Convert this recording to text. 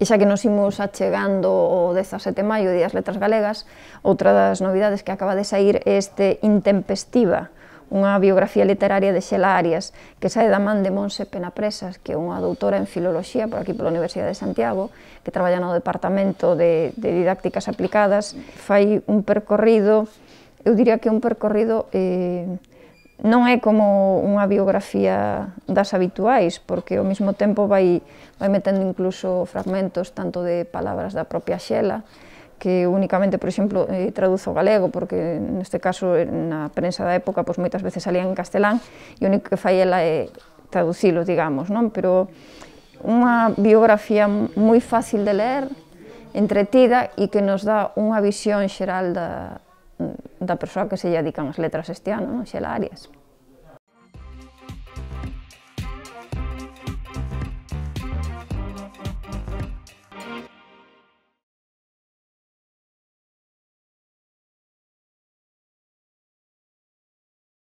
E xa que nos imos achegando o 17 de maio, Días Letras Galegas, outra das novidades que acaba de sair é este Intempestiva, unha biografía literaria de Xela Arias, que sae da man de Monse Penapresas, que é unha doutora en filoloxía por aquí pola Universidade de Santiago, que traballa no Departamento de, de Didácticas Aplicadas, fai un percorrido, eu diría que un percorrido eh, non é como unha biografía das habituais, porque ao mesmo tempo vai, vai metendo incluso fragmentos tanto de palabras da propia Xela, que únicamente, por exemplo, eh, traduzo galego, porque neste caso eh, na prensa da época pois, moitas veces salían en castelán e o único que fai ela é traducilo, digamos, non? pero unha biografía moi fácil de ler, entretida e que nos dá unha visión xeral da, da persona que se a las letras este ano, el Arias.